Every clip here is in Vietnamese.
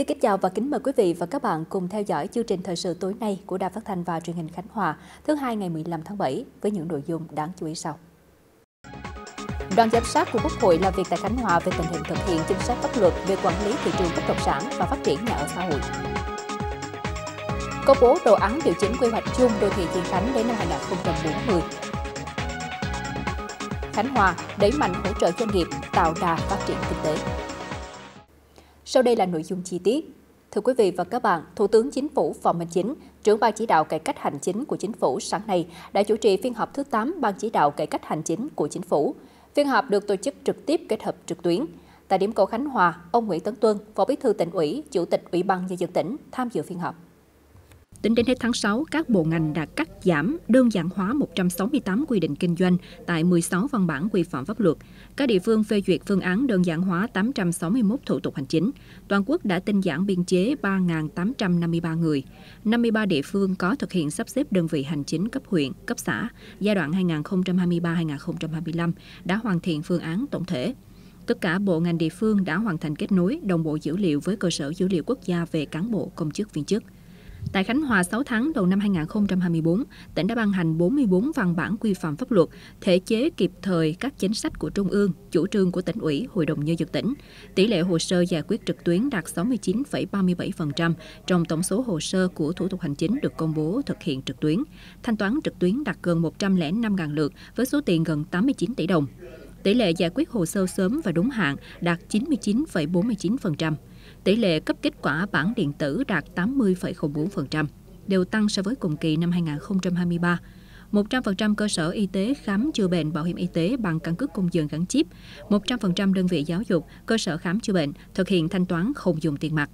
Xin kính chào và kính mời quý vị và các bạn cùng theo dõi chương trình thời sự tối nay của Đài Phát thanh và Truyền hình Khánh Hòa, thứ hai ngày 15 tháng 7 với những nội dung đáng chú ý sau. Đoàn giám sát của Quốc hội làm việc tại Khánh Hòa về tình hình thực hiện chính sách pháp luật về quản lý thị trường bất động sản và phát triển nhà ở xã hội. Công bố đồ án điều chỉnh quy hoạch chung đô thị Thiên Khánh đến năm 2040. Khánh Hòa đẩy mạnh hỗ trợ doanh nghiệp tạo đà phát triển kinh tế. Sau đây là nội dung chi tiết. Thưa quý vị và các bạn, Thủ tướng Chính phủ Phạm Minh Chính, trưởng ban chỉ đạo cải cách hành chính của chính phủ sáng nay đã chủ trì phiên họp thứ 8 ban chỉ đạo cải cách hành chính của chính phủ. Phiên họp được tổ chức trực tiếp kết hợp trực tuyến. Tại điểm cầu Khánh Hòa, ông Nguyễn Tấn Tuân, Phó Bí thư tỉnh ủy, Chủ tịch Ủy ban nhân dân tỉnh tham dự phiên họp. Tính đến hết tháng 6, các bộ ngành đã cắt giảm đơn giản hóa 168 quy định kinh doanh tại 16 văn bản quy phạm pháp luật. Các địa phương phê duyệt phương án đơn giản hóa 861 thủ tục hành chính. Toàn quốc đã tinh giản biên chế 3.853 người. 53 địa phương có thực hiện sắp xếp đơn vị hành chính cấp huyện, cấp xã giai đoạn 2023-2025 đã hoàn thiện phương án tổng thể. Tất cả bộ ngành địa phương đã hoàn thành kết nối đồng bộ dữ liệu với cơ sở dữ liệu quốc gia về cán bộ công chức viên chức. Tại Khánh Hòa 6 tháng đầu năm 2024, tỉnh đã ban hành 44 văn bản quy phạm pháp luật, thể chế kịp thời các chính sách của Trung ương, chủ trương của tỉnh ủy, Hội đồng Nhân dân tỉnh. Tỷ lệ hồ sơ giải quyết trực tuyến đạt 69,37% trong tổng số hồ sơ của thủ tục hành chính được công bố thực hiện trực tuyến. Thanh toán trực tuyến đạt gần 105.000 lượt với số tiền gần 89 tỷ đồng. Tỷ lệ giải quyết hồ sơ sớm và đúng hạn đạt 99,49% tỷ lệ cấp kết quả bản điện tử đạt 80,04%, đều tăng so với cùng kỳ năm 2023. 100% cơ sở y tế khám chữa bệnh bảo hiểm y tế bằng căn cước công dân gắn chip, 100% đơn vị giáo dục, cơ sở khám chữa bệnh thực hiện thanh toán không dùng tiền mặt.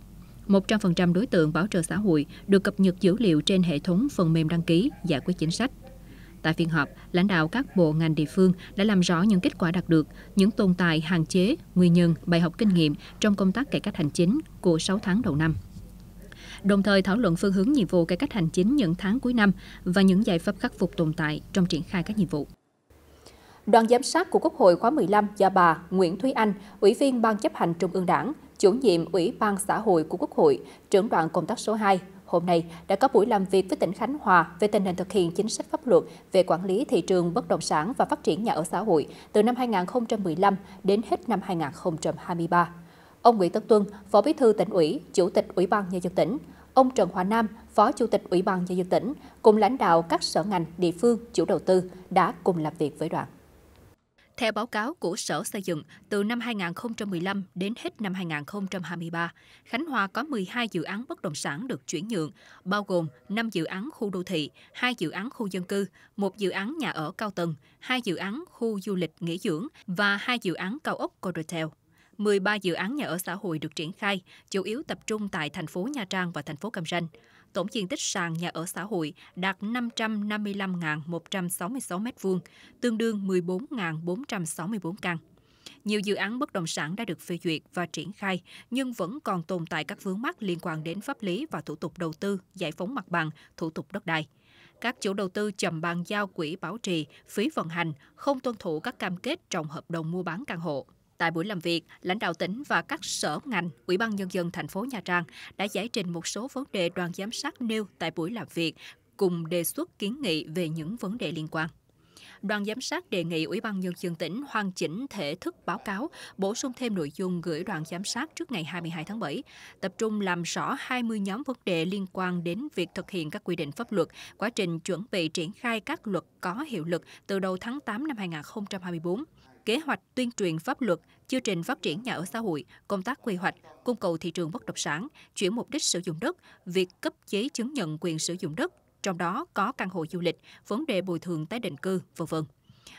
100% đối tượng bảo trợ xã hội được cập nhật dữ liệu trên hệ thống phần mềm đăng ký, giải quyết chính sách. Tại phiên họp, lãnh đạo các bộ ngành địa phương đã làm rõ những kết quả đạt được, những tồn tại hạn chế, nguyên nhân, bài học kinh nghiệm trong công tác cải cách hành chính của 6 tháng đầu năm đồng thời thảo luận phương hướng nhiệm vụ cải cách hành chính những tháng cuối năm và những giải pháp khắc phục tồn tại trong triển khai các nhiệm vụ. Đoàn giám sát của Quốc hội khóa 15 do bà Nguyễn Thúy Anh, Ủy viên Ban chấp hành Trung ương Đảng, chủ nhiệm Ủy ban xã hội của Quốc hội, trưởng đoàn công tác số 2, hôm nay đã có buổi làm việc với tỉnh Khánh Hòa về tình hình thực hiện chính sách pháp luật về quản lý thị trường bất động sản và phát triển nhà ở xã hội từ năm 2015 đến hết năm 2023. Ông Nguyễn Tất Tuân, Phó Bí thư tỉnh ủy, Chủ tịch Ủy ban Nhân dân tỉnh, ông Trần Hòa Nam, Phó Chủ tịch Ủy ban Nhân dân tỉnh, cùng lãnh đạo các sở ngành, địa phương, chủ đầu tư đã cùng làm việc với đoàn. Theo báo cáo của Sở Xây dựng, từ năm 2015 đến hết năm 2023, Khánh Hòa có 12 dự án bất động sản được chuyển nhượng, bao gồm 5 dự án khu đô thị, 2 dự án khu dân cư, 1 dự án nhà ở cao tầng, 2 dự án khu du lịch nghỉ dưỡng và 2 dự án cao ốc Codotel. 13 dự án nhà ở xã hội được triển khai, chủ yếu tập trung tại thành phố Nha Trang và thành phố Cam Ranh tổng diện tích sàn nhà ở xã hội đạt 555.166 m2, tương đương 14.464 căn. Nhiều dự án bất động sản đã được phê duyệt và triển khai, nhưng vẫn còn tồn tại các vướng mắc liên quan đến pháp lý và thủ tục đầu tư, giải phóng mặt bằng, thủ tục đất đai. Các chủ đầu tư chậm bàn giao quỹ bảo trì, phí vận hành, không tuân thủ các cam kết trong hợp đồng mua bán căn hộ. Tại buổi làm việc, lãnh đạo tỉnh và các sở ngành, Ủy ban Nhân dân thành phố Nha Trang đã giải trình một số vấn đề đoàn giám sát nêu tại buổi làm việc, cùng đề xuất kiến nghị về những vấn đề liên quan. Đoàn giám sát đề nghị Ủy ban Nhân dân tỉnh hoàn chỉnh thể thức báo cáo, bổ sung thêm nội dung gửi đoàn giám sát trước ngày 22 tháng 7, tập trung làm rõ 20 nhóm vấn đề liên quan đến việc thực hiện các quy định pháp luật, quá trình chuẩn bị triển khai các luật có hiệu lực từ đầu tháng 8 năm 2024, kế hoạch tuyên truyền pháp luật, chương trình phát triển nhà ở xã hội, công tác quy hoạch, cung cầu thị trường bất động sản, chuyển mục đích sử dụng đất, việc cấp giấy chứng nhận quyền sử dụng đất, trong đó có căn hộ du lịch, vấn đề bồi thường tái định cư, v.v.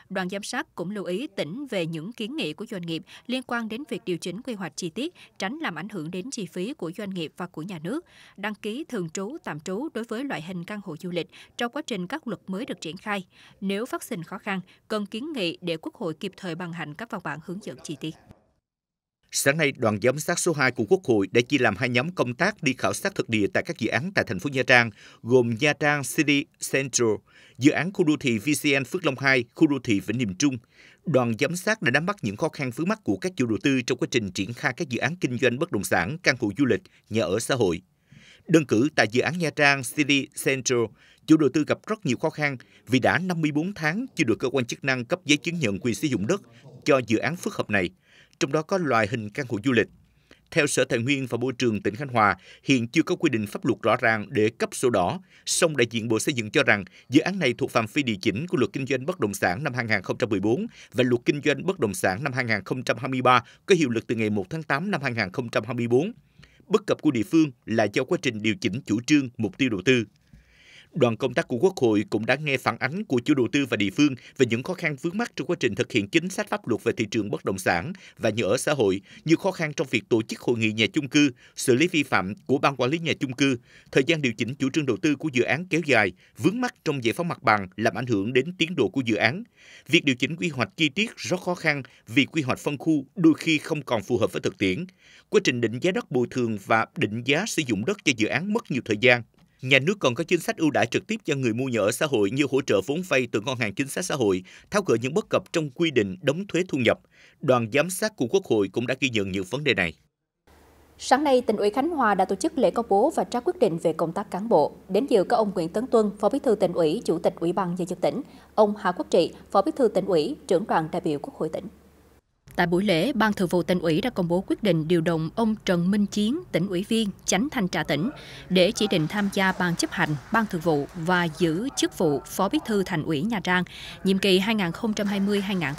Đoàn giám sát cũng lưu ý tỉnh về những kiến nghị của doanh nghiệp liên quan đến việc điều chỉnh quy hoạch chi tiết, tránh làm ảnh hưởng đến chi phí của doanh nghiệp và của nhà nước, đăng ký thường trú tạm trú đối với loại hình căn hộ du lịch trong quá trình các luật mới được triển khai. Nếu phát sinh khó khăn, cần kiến nghị để Quốc hội kịp thời ban hành các văn bản hướng dẫn chi tiết. Sáng nay, đoàn giám sát số 2 của Quốc hội đã chia làm hai nhóm công tác đi khảo sát thực địa tại các dự án tại thành phố Nha Trang, gồm Nha Trang City Central, dự án khu đô thị VCN Phước Long 2, khu đô thị Vĩnh Niệm Trung. Đoàn giám sát đã nắm bắt những khó khăn vướng mắt của các chủ đầu tư trong quá trình triển khai các dự án kinh doanh bất động sản, căn hộ du lịch, nhà ở xã hội. Đơn cử tại dự án Nha Trang City Central, chủ đầu tư gặp rất nhiều khó khăn vì đã 54 tháng chưa được cơ quan chức năng cấp giấy chứng nhận quyền sử dụng đất cho dự án phức hợp này – trong đó có loại hình căn hộ du lịch. Theo Sở Tài nguyên và Môi trường tỉnh Khánh Hòa, hiện chưa có quy định pháp luật rõ ràng để cấp sổ đỏ, song đại diện Bộ Xây dựng cho rằng dự án này thuộc phạm vi điều chỉnh của Luật Kinh doanh bất động sản năm 2014 và Luật Kinh doanh bất động sản năm 2023 có hiệu lực từ ngày 1 tháng 8 năm 2024. Bất cập của địa phương là do quá trình điều chỉnh chủ trương, mục tiêu đầu tư. Đoàn công tác của Quốc hội cũng đã nghe phản ánh của chủ đầu tư và địa phương về những khó khăn vướng mắt trong quá trình thực hiện chính sách pháp luật về thị trường bất động sản và nhà ở xã hội, như khó khăn trong việc tổ chức hội nghị nhà chung cư, xử lý vi phạm của ban quản lý nhà chung cư, thời gian điều chỉnh chủ trương đầu tư của dự án kéo dài, vướng mắt trong giải phóng mặt bằng làm ảnh hưởng đến tiến độ của dự án. Việc điều chỉnh quy hoạch chi tiết rất khó khăn vì quy hoạch phân khu đôi khi không còn phù hợp với thực tiễn. Quá trình định giá đất bồi thường và định giá sử dụng đất cho dự án mất nhiều thời gian, Nhà nước còn có chính sách ưu đãi trực tiếp cho người mua nhà ở xã hội như hỗ trợ vốn vay từ ngân hàng chính sách xã hội, tháo gỡ những bất cập trong quy định đóng thuế thu nhập. Đoàn giám sát của Quốc hội cũng đã ghi nhận những vấn đề này. Sáng nay, tỉnh ủy Khánh Hòa đã tổ chức lễ công bố và trao quyết định về công tác cán bộ. Đến dự có ông Nguyễn Tấn Tuân, Phó Bí thư tỉnh ủy, Chủ tịch Ủy ban nhân dân tỉnh, ông Hà Quốc Trị, Phó Bí thư tỉnh ủy, trưởng đoàn đại biểu Quốc hội tỉnh. Tại buổi lễ, Ban Thường vụ tỉnh ủy đã công bố quyết định điều động ông Trần Minh Chiến, tỉnh ủy viên, chánh thanh tra tỉnh, để chỉ định tham gia Ban chấp hành, Ban thường vụ và giữ chức vụ Phó Bí thư Thành ủy Nha Trang, nhiệm kỳ 2020-2025,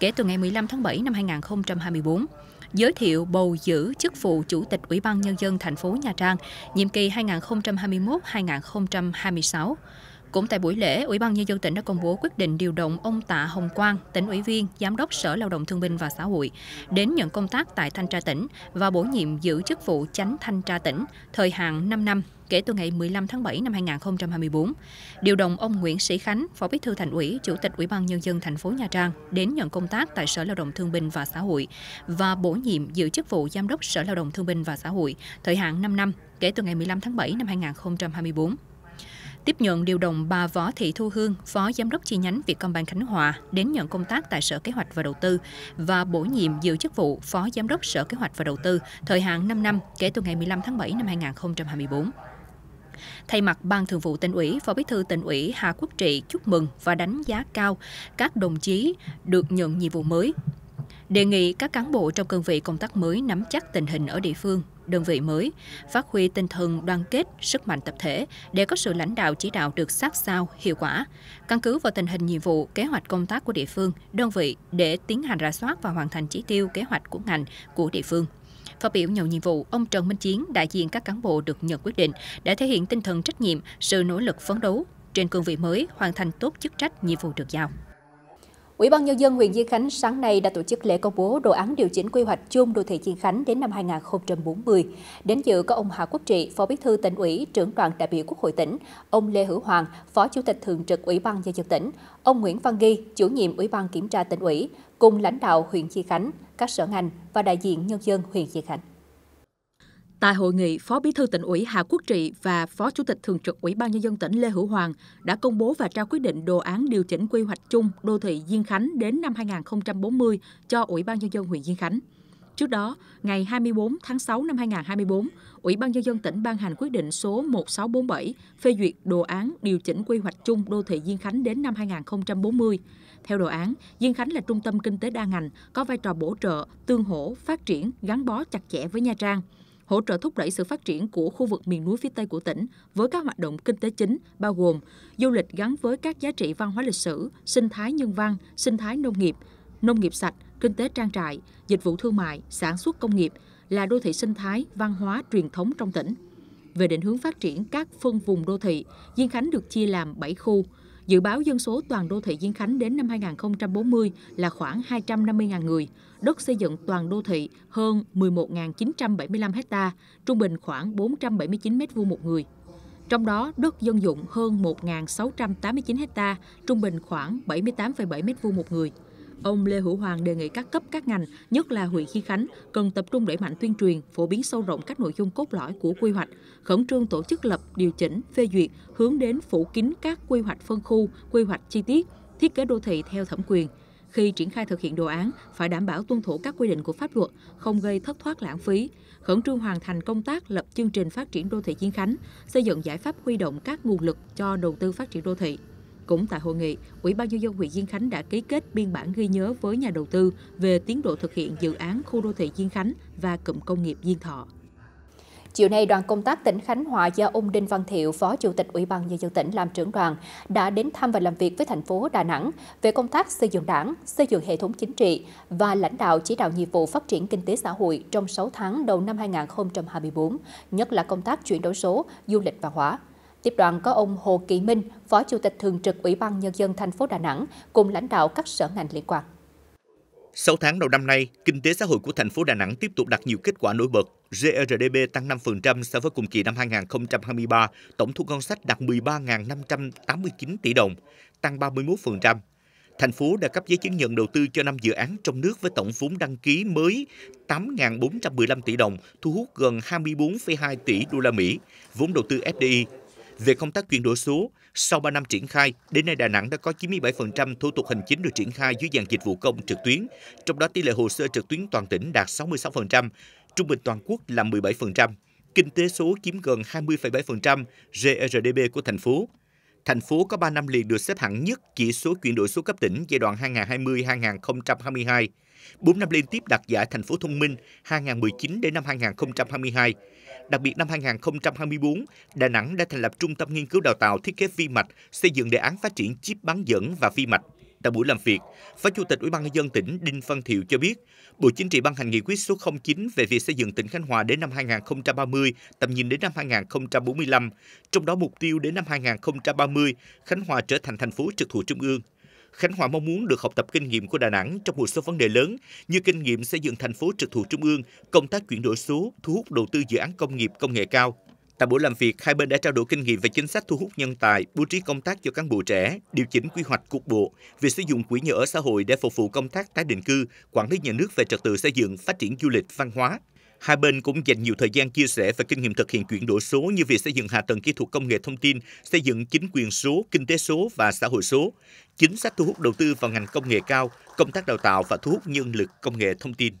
kể từ ngày 15 tháng 7 năm 2024 giới thiệu bầu giữ chức vụ Chủ tịch Ủy ban Nhân dân thành phố Nha Trang, nhiệm kỳ 2021-2026. Cũng tại buổi lễ, Ủy ban Nhân dân tỉnh đã công bố quyết định điều động ông Tạ Hồng Quang, tỉnh ủy viên, giám đốc Sở Lao động Thương binh và Xã hội, đến nhận công tác tại Thanh tra tỉnh và bổ nhiệm giữ chức vụ chánh Thanh tra tỉnh, thời hạn 5 năm kể từ ngày 15 tháng 7 năm 2024. Điều động ông Nguyễn Sĩ Khánh, Phó Bí thư Thành ủy, Chủ tịch Ủy ban nhân dân thành phố Nha Trang đến nhận công tác tại Sở Lao động Thương binh và Xã hội và bổ nhiệm giữ chức vụ Giám đốc Sở Lao động Thương binh và Xã hội thời hạn 5 năm kể từ ngày 15 tháng 7 năm 2024. Tiếp nhận điều động bà Võ Thị Thu Hương, Phó Giám đốc chi nhánh Vietcombank Khánh Hòa đến nhận công tác tại Sở Kế hoạch và Đầu tư và bổ nhiệm giữ chức vụ Phó Giám đốc Sở Kế hoạch và Đầu tư thời hạn 5 năm kể từ ngày 15 tháng 7 năm 2024. Thay mặt Ban Thường vụ tỉnh ủy, Phó Bí thư tỉnh ủy Hà Quốc Trị chúc mừng và đánh giá cao các đồng chí được nhận nhiệm vụ mới, đề nghị các cán bộ trong cương vị công tác mới nắm chắc tình hình ở địa phương, đơn vị mới, phát huy tinh thần đoàn kết, sức mạnh tập thể để có sự lãnh đạo chỉ đạo được sát sao, hiệu quả, căn cứ vào tình hình nhiệm vụ, kế hoạch công tác của địa phương, đơn vị để tiến hành ra soát và hoàn thành chỉ tiêu kế hoạch của ngành, của địa phương. Phát biểu nhận nhiệm vụ, ông Trần Minh Chiến, đại diện các cán bộ được nhận quyết định, đã thể hiện tinh thần trách nhiệm, sự nỗ lực phấn đấu trên cương vị mới hoàn thành tốt chức trách nhiệm vụ được giao. Ủy ban Nhân dân huyện Diên Khánh sáng nay đã tổ chức lễ công bố đồ án điều chỉnh quy hoạch chung đô thị Diên Khánh đến năm 2040. Đến dự có ông Hà Quốc Trị, Phó Bí thư tỉnh ủy, trưởng đoàn đại biểu Quốc hội tỉnh, ông Lê Hữu Hoàng, Phó Chủ tịch Thường trực Ủy ban Nhân dân tỉnh, ông Nguyễn Văn Ghi, chủ nhiệm Ủy ban Kiểm tra tỉnh ủy, cùng lãnh đạo huyện Diên Khánh, các sở ngành và đại diện nhân dân huyện Diên Khánh. Tại hội nghị, Phó Bí thư tỉnh ủy Hà Quốc Trị và Phó Chủ tịch Thường trực Ủy ban Nhân dân tỉnh Lê Hữu Hoàng đã công bố và trao quyết định đồ án điều chỉnh quy hoạch chung đô thị Diên Khánh đến năm 2040 cho Ủy ban Nhân dân huyện Diên Khánh. Trước đó, ngày 24 tháng 6 năm 2024, Ủy ban Nhân dân tỉnh ban hành quyết định số 1647 phê duyệt đồ án điều chỉnh quy hoạch chung đô thị Diên Khánh đến năm 2040. Theo đồ án, Diên Khánh là trung tâm kinh tế đa ngành, có vai trò bổ trợ, tương hỗ, phát triển, gắn bó chặt chẽ với Nha Trang – hỗ trợ thúc đẩy sự phát triển của khu vực miền núi phía Tây của tỉnh với các hoạt động kinh tế chính bao gồm du lịch gắn với các giá trị văn hóa lịch sử, sinh thái nhân văn, sinh thái nông nghiệp, nông nghiệp sạch, kinh tế trang trại, dịch vụ thương mại, sản xuất công nghiệp là đô thị sinh thái, văn hóa truyền thống trong tỉnh. Về định hướng phát triển các phân vùng đô thị, Diên Khánh được chia làm 7 khu – Dự báo dân số toàn đô thị Diên Khánh đến năm 2040 là khoảng 250.000 người, đất xây dựng toàn đô thị hơn 11.975 ha, trung bình khoảng 479 m2 một người. Trong đó, đất dân dụng hơn 1.689 ha, trung bình khoảng 78,7 m2 một người ông Lê Hữu Hoàng đề nghị các cấp các ngành, nhất là huyện Chi Khánh, cần tập trung đẩy mạnh tuyên truyền, phổ biến sâu rộng các nội dung cốt lõi của quy hoạch, khẩn trương tổ chức lập, điều chỉnh, phê duyệt, hướng đến phủ kín các quy hoạch phân khu, quy hoạch chi tiết, thiết kế đô thị theo thẩm quyền. Khi triển khai thực hiện đồ án, phải đảm bảo tuân thủ các quy định của pháp luật, không gây thất thoát lãng phí, khẩn trương hoàn thành công tác lập chương trình phát triển đô thị Chiến Khánh, xây dựng giải pháp huy động các nguồn lực cho đầu tư phát triển đô thị. Cũng tại hội nghị, Ủy ban nhân dân huyện Diên Khánh đã ký kết biên bản ghi nhớ với nhà đầu tư về tiến độ thực hiện dự án khu đô thị Diên Khánh và cụm công nghiệp Diên Thọ. Chiều nay, đoàn công tác tỉnh Khánh Hòa do ông Đinh Văn Thiệu, Phó Chủ tịch Ủy ban Nhân dân tỉnh làm trưởng đoàn, đã đến thăm và làm việc với thành phố Đà Nẵng về công tác xây dựng đảng, xây dựng hệ thống chính trị và lãnh đạo chỉ đạo nhiệm vụ phát triển kinh tế xã hội trong 6 tháng đầu năm 2024, nhất là công tác chuyển đổi số, du lịch và hóa. Tiếp đoàn có ông Hồ Kỳ Minh, Phó Chủ tịch Thường trực Ủy ban Nhân dân thành phố Đà Nẵng cùng lãnh đạo các sở ngành liên quan. 6 tháng đầu năm nay, kinh tế xã hội của thành phố Đà Nẵng tiếp tục đạt nhiều kết quả nổi bật. GRDP tăng 5% so với cùng kỳ năm 2023, tổng thu ngân sách đạt 13.589 tỷ đồng, tăng 31%. Thành phố đã cấp giấy chứng nhận đầu tư cho 5 dự án trong nước với tổng vốn đăng ký mới 8.415 tỷ đồng, thu hút gần 24,2 tỷ đô la Mỹ. Vốn đầu tư FDI về công tác chuyển đổi số, sau 3 năm triển khai, đến nay Đà Nẵng đã có 97% thủ tục hành chính được triển khai dưới dạng dịch vụ công trực tuyến, trong đó tỷ lệ hồ sơ trực tuyến toàn tỉnh đạt 66%, trung bình toàn quốc là 17%, kinh tế số chiếm gần 20,7% GRDP e của thành phố. Thành phố có 3 năm liền được xếp hạng nhất chỉ số chuyển đổi số cấp tỉnh giai đoạn 2020-2022. 4 năm liên tiếp đạt giải thành phố thông minh 2019 đến năm 2022. Đặc biệt năm 2024, Đà Nẵng đã thành lập Trung tâm Nghiên cứu Đào tạo Thiết kế Vi mạch, xây dựng đề án phát triển chip bán dẫn và vi mạch. Tại buổi làm việc, Phó Chủ tịch Ủy ban nhân dân tỉnh Đinh Văn Thiệu cho biết, Bộ Chính trị ban hành nghị quyết số 09 về việc xây dựng tỉnh Khánh Hòa đến năm 2030, tầm nhìn đến năm 2045, trong đó mục tiêu đến năm 2030, Khánh Hòa trở thành thành phố trực thuộc trung ương. Khánh Hòa mong muốn được học tập kinh nghiệm của Đà Nẵng trong một số vấn đề lớn như kinh nghiệm xây dựng thành phố trực thuộc trung ương, công tác chuyển đổi số, thu hút đầu tư dự án công nghiệp công nghệ cao. Tại buổi làm việc, hai bên đã trao đổi kinh nghiệm về chính sách thu hút nhân tài, bố trí công tác cho cán bộ trẻ, điều chỉnh quy hoạch cục bộ, việc sử dụng quỹ nhà ở xã hội để phục vụ công tác tái định cư, quản lý nhà nước về trật tự xây dựng, phát triển du lịch, văn hóa, Hai bên cũng dành nhiều thời gian chia sẻ và kinh nghiệm thực hiện chuyển đổi số như việc xây dựng hạ tầng kỹ thuật công nghệ thông tin, xây dựng chính quyền số, kinh tế số và xã hội số, chính sách thu hút đầu tư vào ngành công nghệ cao, công tác đào tạo và thu hút nhân lực công nghệ thông tin.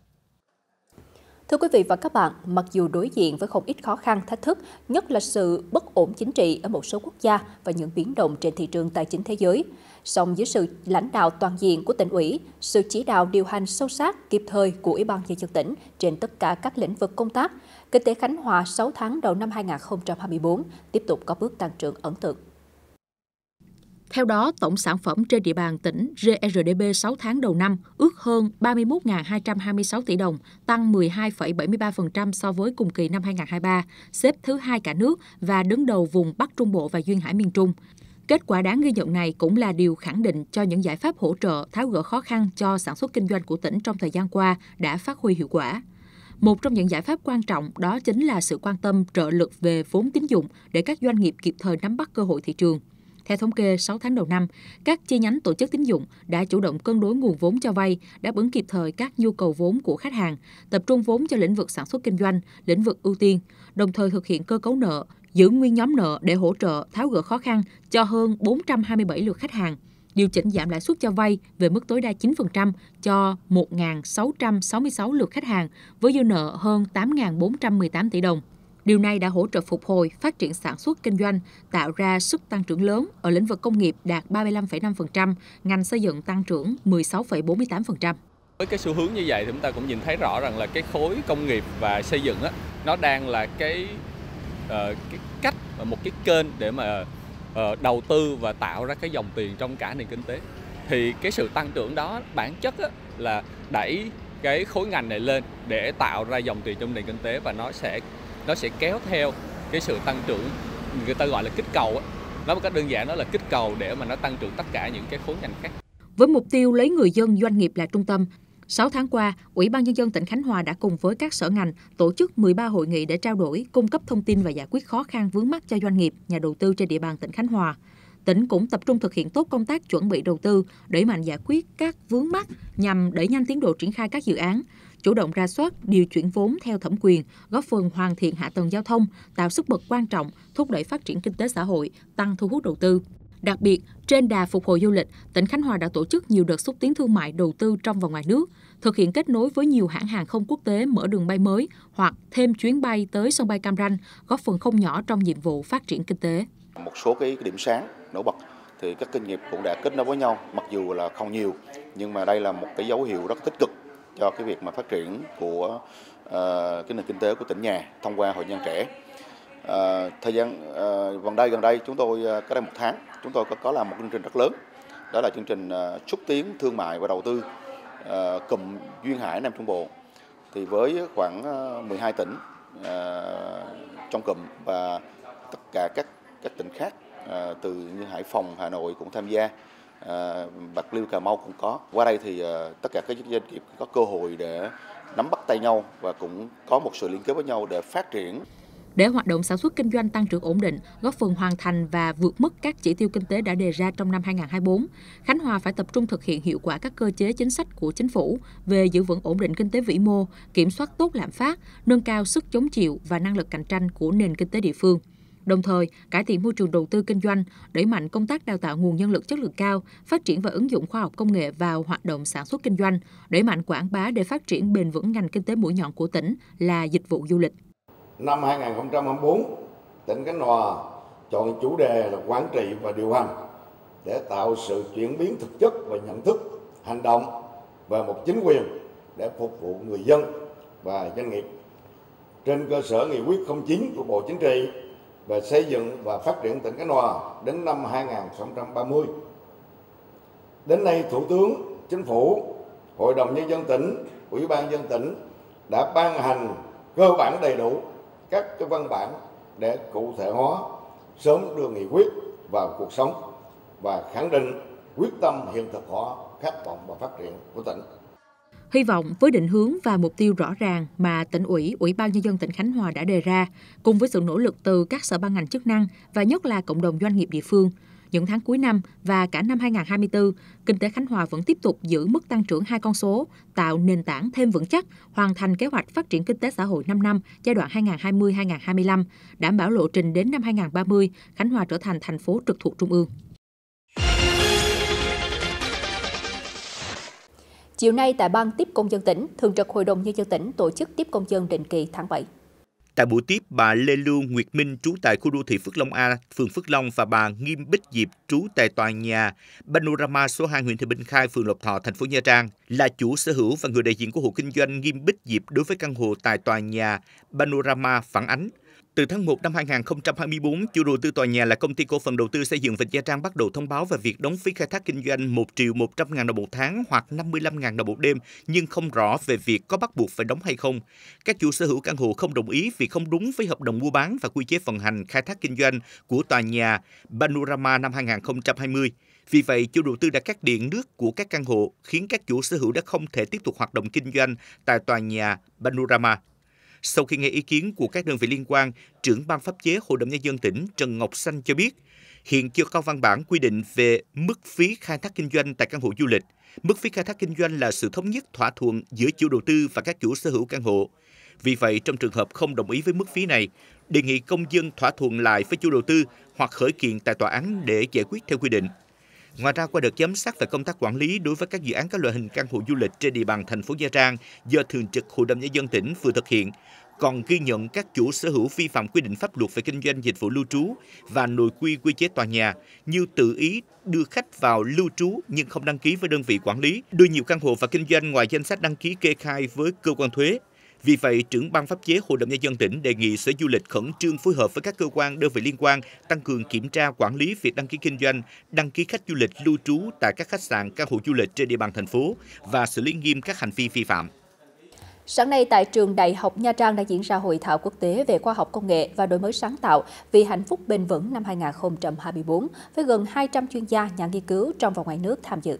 Thưa quý vị và các bạn, mặc dù đối diện với không ít khó khăn, thách thức, nhất là sự bất ổn chính trị ở một số quốc gia và những biến động trên thị trường tài chính thế giới, song dưới sự lãnh đạo toàn diện của tỉnh ủy, sự chỉ đạo điều hành sâu sát, kịp thời của Ủy ban nhân dân tỉnh trên tất cả các lĩnh vực công tác, kinh tế Khánh Hòa 6 tháng đầu năm 2024 tiếp tục có bước tăng trưởng ấn tượng. Theo đó, tổng sản phẩm trên địa bàn tỉnh GRDP 6 tháng đầu năm ước hơn 31.226 tỷ đồng, tăng 12,73% so với cùng kỳ năm 2023, xếp thứ hai cả nước và đứng đầu vùng Bắc Trung Bộ và Duyên Hải miền Trung. Kết quả đáng ghi nhận này cũng là điều khẳng định cho những giải pháp hỗ trợ tháo gỡ khó khăn cho sản xuất kinh doanh của tỉnh trong thời gian qua đã phát huy hiệu quả. Một trong những giải pháp quan trọng đó chính là sự quan tâm trợ lực về vốn tín dụng để các doanh nghiệp kịp thời nắm bắt cơ hội thị trường. Theo thống kê, 6 tháng đầu năm, các chi nhánh tổ chức tín dụng đã chủ động cân đối nguồn vốn cho vay, đáp ứng kịp thời các nhu cầu vốn của khách hàng, tập trung vốn cho lĩnh vực sản xuất kinh doanh, lĩnh vực ưu tiên, đồng thời thực hiện cơ cấu nợ, giữ nguyên nhóm nợ để hỗ trợ tháo gỡ khó khăn cho hơn 427 lượt khách hàng điều chỉnh giảm lãi suất cho vay về mức tối đa 9% cho 1.666 lượt khách hàng với dư nợ hơn 8.418 tỷ đồng. Điều này đã hỗ trợ phục hồi, phát triển sản xuất kinh doanh, tạo ra sức tăng trưởng lớn ở lĩnh vực công nghiệp đạt 35,5%, ngành xây dựng tăng trưởng 16,48%. Với cái xu hướng như vậy thì chúng ta cũng nhìn thấy rõ rằng là cái khối công nghiệp và xây dựng á, nó đang là cái, uh, cái cách một cái kênh để mà uh, đầu tư và tạo ra cái dòng tiền trong cả nền kinh tế. Thì cái sự tăng trưởng đó bản chất á, là đẩy cái khối ngành này lên để tạo ra dòng tiền trong nền kinh tế và nó sẽ nó sẽ kéo theo cái sự tăng trưởng người ta gọi là kích cầu ấy. nói một cách đơn giản đó là kích cầu để mà nó tăng trưởng tất cả những cái khối ngành khác với mục tiêu lấy người dân doanh nghiệp là trung tâm 6 tháng qua, Ủy ban Nhân dân tỉnh Khánh Hòa đã cùng với các sở ngành tổ chức 13 hội nghị để trao đổi, cung cấp thông tin và giải quyết khó khăn vướng mắt cho doanh nghiệp, nhà đầu tư trên địa bàn tỉnh Khánh Hòa. Tỉnh cũng tập trung thực hiện tốt công tác chuẩn bị đầu tư, đẩy mạnh giải quyết các vướng mắt nhằm đẩy nhanh tiến độ triển khai các dự án, chủ động ra soát, điều chuyển vốn theo thẩm quyền, góp phần hoàn thiện hạ tầng giao thông, tạo sức bật quan trọng, thúc đẩy phát triển kinh tế xã hội, tăng thu hút đầu tư. Đặc biệt, trên đà phục hồi du lịch, tỉnh Khánh Hòa đã tổ chức nhiều đợt xúc tiến thương mại đầu tư trong và ngoài nước, thực hiện kết nối với nhiều hãng hàng không quốc tế mở đường bay mới hoặc thêm chuyến bay tới sân bay Cam Ranh, góp phần không nhỏ trong nhiệm vụ phát triển kinh tế. Một số cái điểm sáng nổi bật thì các doanh nghiệp cũng đã kết nối với nhau, mặc dù là không nhiều, nhưng mà đây là một cái dấu hiệu rất tích cực cho cái việc mà phát triển của ờ, cái nền kinh tế của tỉnh nhà thông qua hội nhân trẻ. Ờ, thời gian ờ, gần đây gần đây chúng tôi cách đây một tháng chúng tôi có có làm một chương trình rất lớn đó là chương trình xúc tiến thương mại và đầu tư à, cụm duyên hải nam trung bộ thì với khoảng 12 tỉnh trong cụm và tất cả các các tỉnh khác từ như hải phòng hà nội cũng tham gia Ờ, bạc liêu cà mau cũng có qua đây thì ờ, tất cả các doanh nghiệp có cơ hội để nắm bắt tay nhau và cũng có một sự liên kết với nhau để phát triển để hoạt động sản xuất kinh doanh tăng trưởng ổn định, góp phần hoàn thành và vượt mức các chỉ tiêu kinh tế đã đề ra trong năm 2024. Khánh Hòa phải tập trung thực hiện hiệu quả các cơ chế chính sách của chính phủ về giữ vững ổn định kinh tế vĩ mô, kiểm soát tốt lạm phát, nâng cao sức chống chịu và năng lực cạnh tranh của nền kinh tế địa phương đồng thời cải thiện môi trường đầu tư kinh doanh, đẩy mạnh công tác đào tạo nguồn nhân lực chất lượng cao, phát triển và ứng dụng khoa học công nghệ vào hoạt động sản xuất kinh doanh, đẩy mạnh quảng bá để phát triển bền vững ngành kinh tế mũi nhọn của tỉnh là dịch vụ du lịch. Năm 2024, tỉnh Khánh Hòa chọn chủ đề là quản trị và điều hành để tạo sự chuyển biến thực chất và nhận thức, hành động về một chính quyền để phục vụ người dân và doanh nghiệp. Trên cơ sở nghị quyết 09 của Bộ Chính trị về xây dựng và phát triển tỉnh Khánh Hòa đến năm 2030. Đến nay, Thủ tướng, Chính phủ, Hội đồng Nhân dân tỉnh, Ủy ban dân tỉnh đã ban hành cơ bản đầy đủ các cái văn bản để cụ thể hóa sớm đưa nghị quyết vào cuộc sống và khẳng định quyết tâm hiện thực hóa khát vọng và phát triển của tỉnh. Hy vọng với định hướng và mục tiêu rõ ràng mà tỉnh ủy, Ủy ban nhân dân tỉnh Khánh Hòa đã đề ra, cùng với sự nỗ lực từ các sở ban ngành chức năng và nhất là cộng đồng doanh nghiệp địa phương, những tháng cuối năm và cả năm 2024, kinh tế Khánh Hòa vẫn tiếp tục giữ mức tăng trưởng hai con số, tạo nền tảng thêm vững chắc, hoàn thành kế hoạch phát triển kinh tế xã hội 5 năm giai đoạn 2020-2025, đảm bảo lộ trình đến năm 2030, Khánh Hòa trở thành thành phố trực thuộc Trung ương. Chiều nay tại ban tiếp công dân tỉnh, Thường trực Hội đồng Nhân dân tỉnh tổ chức tiếp công dân định kỳ tháng 7. Tại buổi tiếp, bà Lê Lưu Nguyệt Minh trú tại khu đô thị Phước Long A, phường Phước Long và bà Nghiêm Bích Diệp trú tại tòa nhà Panorama số 2 huyện Thị Bình Khai, phường Lộc Thọ, thành phố Nha Trang là chủ sở hữu và người đại diện của hộ kinh doanh Nghiêm Bích Diệp đối với căn hộ tại tòa nhà Panorama phản ánh từ tháng 1 năm 2024, chủ đầu tư tòa nhà là công ty cổ phần đầu tư xây dựng Vịnh Gia Trang bắt đầu thông báo về việc đóng phí khai thác kinh doanh 1 triệu 100 ngàn đồng một tháng hoặc 55 ngàn đồng một đêm, nhưng không rõ về việc có bắt buộc phải đóng hay không. Các chủ sở hữu căn hộ không đồng ý vì không đúng với hợp đồng mua bán và quy chế vận hành khai thác kinh doanh của tòa nhà Panorama năm 2020. Vì vậy, chủ đầu tư đã cắt điện nước của các căn hộ, khiến các chủ sở hữu đã không thể tiếp tục hoạt động kinh doanh tại tòa nhà Panorama. Sau khi nghe ý kiến của các đơn vị liên quan, trưởng ban pháp chế Hội đồng Nhân dân tỉnh Trần Ngọc Xanh cho biết, hiện chưa có văn bản quy định về mức phí khai thác kinh doanh tại căn hộ du lịch. Mức phí khai thác kinh doanh là sự thống nhất thỏa thuận giữa chủ đầu tư và các chủ sở hữu căn hộ. Vì vậy, trong trường hợp không đồng ý với mức phí này, đề nghị công dân thỏa thuận lại với chủ đầu tư hoặc khởi kiện tại tòa án để giải quyết theo quy định. Ngoài ra, qua đợt giám sát về công tác quản lý đối với các dự án các loại hình căn hộ du lịch trên địa bàn thành phố Nha Trang do Thường trực Hội đồng Nhân dân tỉnh vừa thực hiện, còn ghi nhận các chủ sở hữu vi phạm quy định pháp luật về kinh doanh dịch vụ lưu trú và nội quy quy chế tòa nhà như tự ý đưa khách vào lưu trú nhưng không đăng ký với đơn vị quản lý, đưa nhiều căn hộ và kinh doanh ngoài danh sách đăng ký kê khai với cơ quan thuế. Vì vậy, trưởng ban pháp chế Hội đồng Nhân dân tỉnh đề nghị Sở Du lịch khẩn trương phối hợp với các cơ quan, đơn vị liên quan tăng cường kiểm tra quản lý việc đăng ký kinh doanh, đăng ký khách du lịch lưu trú tại các khách sạn, các hộ du lịch trên địa bàn thành phố và xử lý nghiêm các hành vi vi phạm. Sáng nay tại trường Đại học Nha Trang đã diễn ra hội thảo quốc tế về khoa học công nghệ và đổi mới sáng tạo vì hạnh phúc bền vững năm 2024 với gần 200 chuyên gia, nhà nghiên cứu trong và ngoài nước tham dự.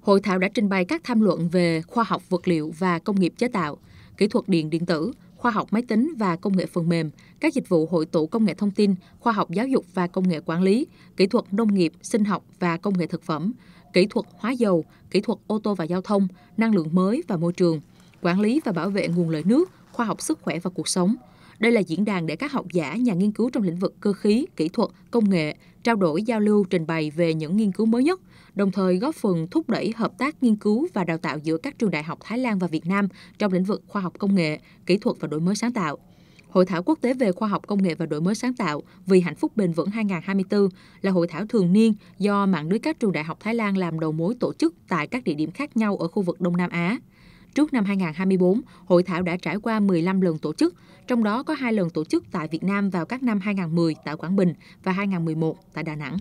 Hội thảo đã trình bày các tham luận về khoa học vật liệu và công nghiệp chế tạo, kỹ thuật điện điện tử, khoa học máy tính và công nghệ phần mềm, các dịch vụ hội tụ công nghệ thông tin, khoa học giáo dục và công nghệ quản lý, kỹ thuật nông nghiệp, sinh học và công nghệ thực phẩm, kỹ thuật hóa dầu, kỹ thuật ô tô và giao thông, năng lượng mới và môi trường, quản lý và bảo vệ nguồn lợi nước, khoa học sức khỏe và cuộc sống, đây là diễn đàn để các học giả, nhà nghiên cứu trong lĩnh vực cơ khí, kỹ thuật, công nghệ trao đổi, giao lưu, trình bày về những nghiên cứu mới nhất, đồng thời góp phần thúc đẩy hợp tác nghiên cứu và đào tạo giữa các trường đại học Thái Lan và Việt Nam trong lĩnh vực khoa học công nghệ, kỹ thuật và đổi mới sáng tạo. Hội thảo quốc tế về khoa học công nghệ và đổi mới sáng tạo vì hạnh phúc bền vững 2024 là hội thảo thường niên do mạng lưới các trường đại học Thái Lan làm đầu mối tổ chức tại các địa điểm khác nhau ở khu vực Đông Nam Á. Trước năm 2024, hội thảo đã trải qua 15 lần tổ chức, trong đó có hai lần tổ chức tại Việt Nam vào các năm 2010 tại Quảng Bình và 2011 tại Đà Nẵng.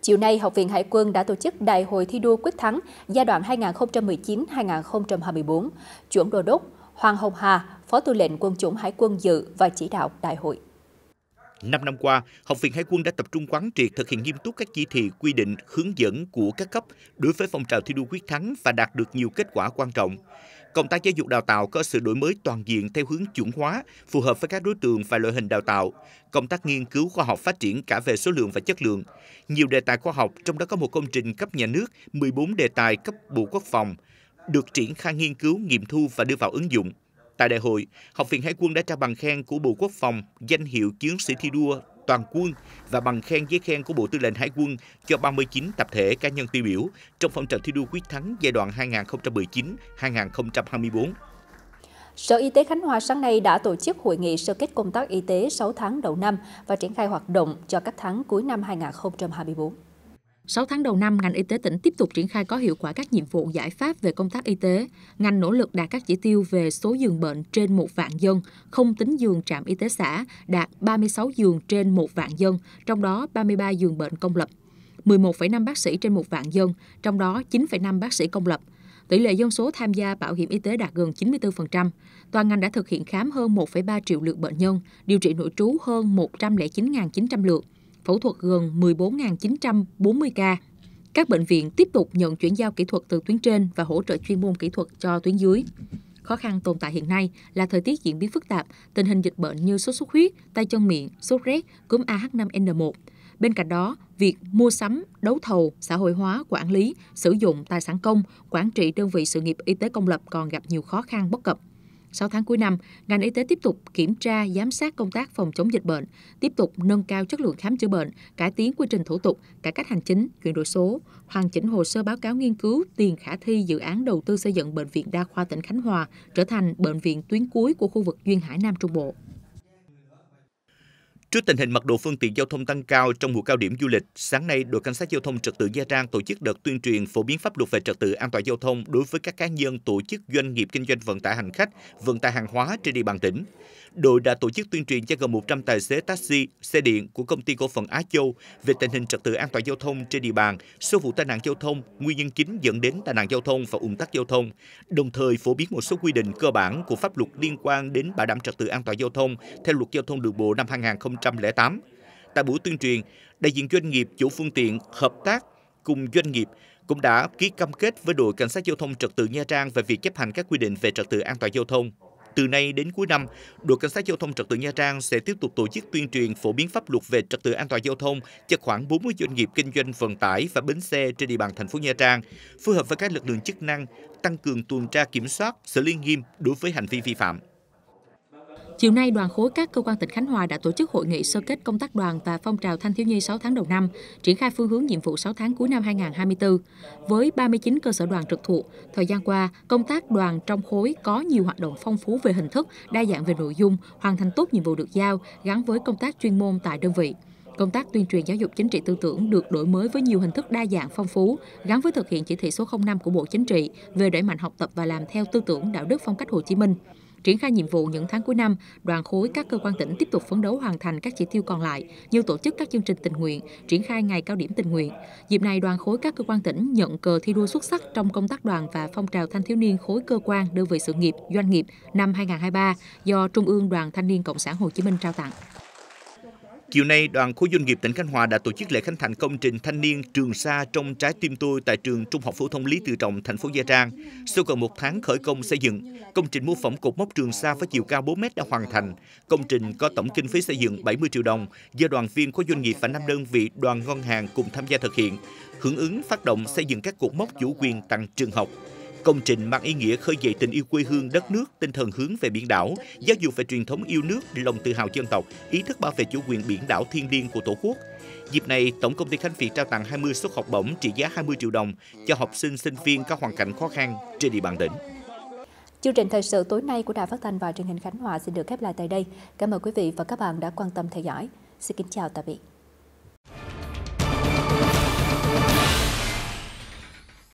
Chiều nay, Học viện Hải quân đã tổ chức Đại hội thi đua quyết thắng giai đoạn 2019-2024. Chuẩn đô đốc Hoàng Hồng Hà, Phó tư lệnh quân chủng Hải quân dự và chỉ đạo đại hội. 5 năm qua, Học viện Hải quân đã tập trung quán triệt thực hiện nghiêm túc các chỉ thị, quy định, hướng dẫn của các cấp đối với phong trào thi đua quyết thắng và đạt được nhiều kết quả quan trọng. Công tác giáo dục đào tạo có sự đổi mới toàn diện theo hướng chuẩn hóa, phù hợp với các đối tượng và loại hình đào tạo. Công tác nghiên cứu khoa học phát triển cả về số lượng và chất lượng. Nhiều đề tài khoa học, trong đó có một công trình cấp nhà nước, 14 đề tài cấp Bộ Quốc phòng, được triển khai nghiên cứu, nghiệm thu và đưa vào ứng dụng. Tại đại hội, Học viện Hải quân đã trao bằng khen của Bộ Quốc phòng, danh hiệu chiến sĩ thi đua toàn quân và bằng khen giấy khen của Bộ Tư lệnh Hải quân cho 39 tập thể cá nhân tiêu biểu trong phong trào thi đua quyết thắng giai đoạn 2019-2024. Sở Y tế Khánh Hòa sáng nay đã tổ chức hội nghị sơ kết công tác y tế 6 tháng đầu năm và triển khai hoạt động cho các tháng cuối năm 2024. 6 tháng đầu năm, ngành y tế tỉnh tiếp tục triển khai có hiệu quả các nhiệm vụ giải pháp về công tác y tế. Ngành nỗ lực đạt các chỉ tiêu về số giường bệnh trên 1 vạn dân, không tính giường trạm y tế xã, đạt 36 giường trên 1 vạn dân, trong đó 33 giường bệnh công lập. 11,5 bác sĩ trên 1 vạn dân, trong đó 9,5 bác sĩ công lập. Tỷ lệ dân số tham gia bảo hiểm y tế đạt gần 94%. Toàn ngành đã thực hiện khám hơn 1,3 triệu lượt bệnh nhân, điều trị nội trú hơn 109.900 lượt phẫu thuật gần 14.940 ca. Các bệnh viện tiếp tục nhận chuyển giao kỹ thuật từ tuyến trên và hỗ trợ chuyên môn kỹ thuật cho tuyến dưới. Khó khăn tồn tại hiện nay là thời tiết diễn biến phức tạp, tình hình dịch bệnh như sốt xuất huyết, tay chân miệng, sốt rét, cúm AH5N1. Bên cạnh đó, việc mua sắm, đấu thầu, xã hội hóa, quản lý, sử dụng tài sản công, quản trị đơn vị sự nghiệp y tế công lập còn gặp nhiều khó khăn bất cập. 6 tháng cuối năm, ngành y tế tiếp tục kiểm tra, giám sát công tác phòng chống dịch bệnh, tiếp tục nâng cao chất lượng khám chữa bệnh, cải tiến quy trình thủ tục, cải cách hành chính, chuyển đổi số, hoàn chỉnh hồ sơ báo cáo nghiên cứu tiền khả thi dự án đầu tư xây dựng Bệnh viện Đa khoa tỉnh Khánh Hòa trở thành bệnh viện tuyến cuối của khu vực Duyên Hải Nam Trung Bộ. Trước tình hình mật độ phương tiện giao thông tăng cao trong mùa cao điểm du lịch, sáng nay đội cảnh sát giao thông trật tự Gia Trang tổ chức đợt tuyên truyền phổ biến pháp luật về trật tự an toàn giao thông đối với các cá nhân, tổ chức, doanh nghiệp kinh doanh vận tải hành khách, vận tải hàng hóa trên địa bàn tỉnh. Đội đã tổ chức tuyên truyền cho gần 100 tài xế taxi, xe điện của công ty cổ phần Á Châu về tình hình trật tự an toàn giao thông trên địa bàn, số vụ tai nạn giao thông, nguyên nhân chính dẫn đến tai nạn giao thông và ủng tắc giao thông, đồng thời phổ biến một số quy định cơ bản của pháp luật liên quan đến bảo đảm trật tự an toàn giao thông theo luật giao thông đường bộ năm 2000 2008. Tại buổi tuyên truyền, đại diện doanh nghiệp chủ phương tiện hợp tác cùng doanh nghiệp cũng đã ký cam kết với đội cảnh sát giao thông trật tự Nha Trang về việc chấp hành các quy định về trật tự an toàn giao thông. Từ nay đến cuối năm, đội cảnh sát giao thông trật tự Nha Trang sẽ tiếp tục tổ chức tuyên truyền phổ biến pháp luật về trật tự an toàn giao thông cho khoảng 40 doanh nghiệp kinh doanh vận tải và bến xe trên địa bàn thành phố Nha Trang, phối hợp với các lực lượng chức năng tăng cường tuần tra kiểm soát, xử lý nghiêm đối với hành vi vi phạm. Chiều nay, đoàn khối các cơ quan tỉnh Khánh Hòa đã tổ chức hội nghị sơ kết công tác đoàn và phong trào thanh thiếu nhi 6 tháng đầu năm, triển khai phương hướng nhiệm vụ 6 tháng cuối năm 2024. Với 39 cơ sở đoàn trực thuộc, thời gian qua, công tác đoàn trong khối có nhiều hoạt động phong phú về hình thức, đa dạng về nội dung, hoàn thành tốt nhiệm vụ được giao gắn với công tác chuyên môn tại đơn vị. Công tác tuyên truyền giáo dục chính trị tư tưởng được đổi mới với nhiều hình thức đa dạng phong phú, gắn với thực hiện chỉ thị số 05 của Bộ Chính trị về đẩy mạnh học tập và làm theo tư tưởng đạo đức phong cách Hồ Chí Minh. Triển khai nhiệm vụ những tháng cuối năm, đoàn khối các cơ quan tỉnh tiếp tục phấn đấu hoàn thành các chỉ tiêu còn lại như tổ chức các chương trình tình nguyện, triển khai ngày cao điểm tình nguyện. Dịp này, đoàn khối các cơ quan tỉnh nhận cờ thi đua xuất sắc trong công tác đoàn và phong trào thanh thiếu niên khối cơ quan, đơn vị sự nghiệp, doanh nghiệp năm 2023 do Trung ương Đoàn Thanh niên Cộng sản Hồ Chí Minh trao tặng. Chiều nay, đoàn khối doanh nghiệp tỉnh Khánh Hòa đã tổ chức lễ khánh thành công trình thanh niên Trường Sa trong trái tim tôi tại trường Trung học phổ thông Lý Tự Trọng, thành phố Gia Trang. Sau gần một tháng khởi công xây dựng, công trình mô phỏng cột mốc Trường Sa với chiều cao 4 m đã hoàn thành. Công trình có tổng kinh phí xây dựng 70 triệu đồng do đoàn viên khối doanh nghiệp và năm đơn vị đoàn ngân hàng cùng tham gia thực hiện, hưởng ứng phát động xây dựng các cột mốc chủ quyền tặng trường học. Công trình mang ý nghĩa khơi dậy tình yêu quê hương đất nước, tinh thần hướng về biển đảo, giáo dục về truyền thống yêu nước, lòng tự hào dân tộc, ý thức bảo vệ chủ quyền biển đảo thiêng liêng của Tổ quốc. Dịp này, Tổng công ty Khánh Việt trao tặng 20 suất học bổng trị giá 20 triệu đồng cho học sinh sinh viên có hoàn cảnh khó khăn trên địa bàn tỉnh. Chương trình thời sự tối nay của Đài Phát thanh và Truyền hình Khánh Hòa xin được khép lại tại đây. Cảm ơn quý vị và các bạn đã quan tâm theo dõi. Xin kính chào tạm biệt.